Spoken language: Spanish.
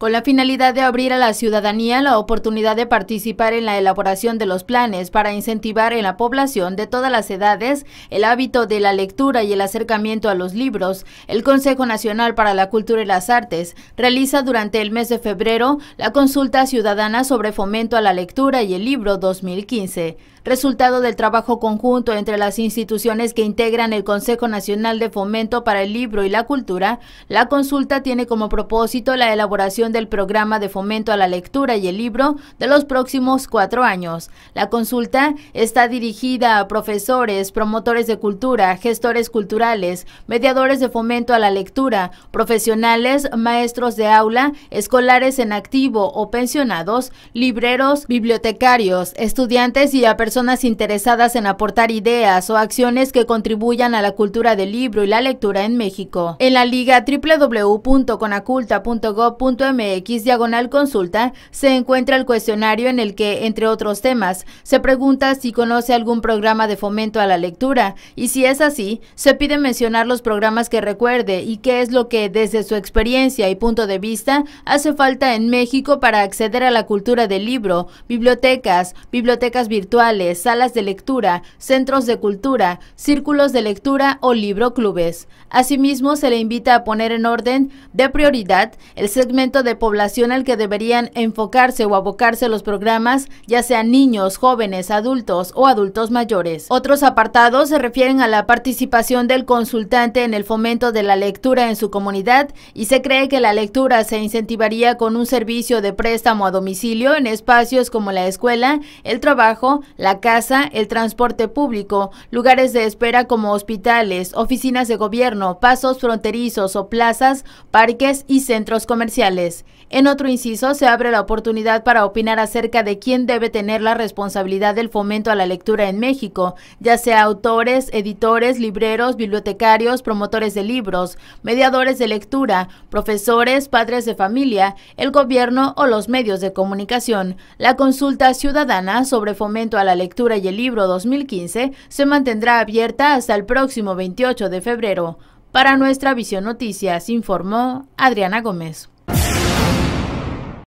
con la finalidad de abrir a la ciudadanía la oportunidad de participar en la elaboración de los planes para incentivar en la población de todas las edades el hábito de la lectura y el acercamiento a los libros. El Consejo Nacional para la Cultura y las Artes realiza durante el mes de febrero la consulta ciudadana sobre fomento a la lectura y el libro 2015 resultado del trabajo conjunto entre las instituciones que integran el Consejo Nacional de Fomento para el Libro y la Cultura, la consulta tiene como propósito la elaboración del programa de fomento a la lectura y el libro de los próximos cuatro años. La consulta está dirigida a profesores, promotores de cultura, gestores culturales, mediadores de fomento a la lectura, profesionales, maestros de aula, escolares en activo o pensionados, libreros, bibliotecarios, estudiantes y a personas personas interesadas en aportar ideas o acciones que contribuyan a la cultura del libro y la lectura en México. En la liga www.conaculta.gov.mx diagonal consulta se encuentra el cuestionario en el que, entre otros temas, se pregunta si conoce algún programa de fomento a la lectura y si es así, se pide mencionar los programas que recuerde y qué es lo que desde su experiencia y punto de vista hace falta en México para acceder a la cultura del libro, bibliotecas, bibliotecas virtuales, salas de lectura, centros de cultura, círculos de lectura o libro clubes. Asimismo, se le invita a poner en orden de prioridad el segmento de población al que deberían enfocarse o abocarse los programas, ya sean niños, jóvenes, adultos o adultos mayores. Otros apartados se refieren a la participación del consultante en el fomento de la lectura en su comunidad y se cree que la lectura se incentivaría con un servicio de préstamo a domicilio en espacios como la escuela, el trabajo, la casa, el transporte público, lugares de espera como hospitales, oficinas de gobierno, pasos fronterizos o plazas, parques y centros comerciales. En otro inciso se abre la oportunidad para opinar acerca de quién debe tener la responsabilidad del fomento a la lectura en México, ya sea autores, editores, libreros, bibliotecarios, promotores de libros, mediadores de lectura, profesores, padres de familia, el gobierno o los medios de comunicación. La consulta ciudadana sobre fomento a la lectura y el libro 2015 se mantendrá abierta hasta el próximo 28 de febrero. Para nuestra Visión Noticias, informó Adriana Gómez.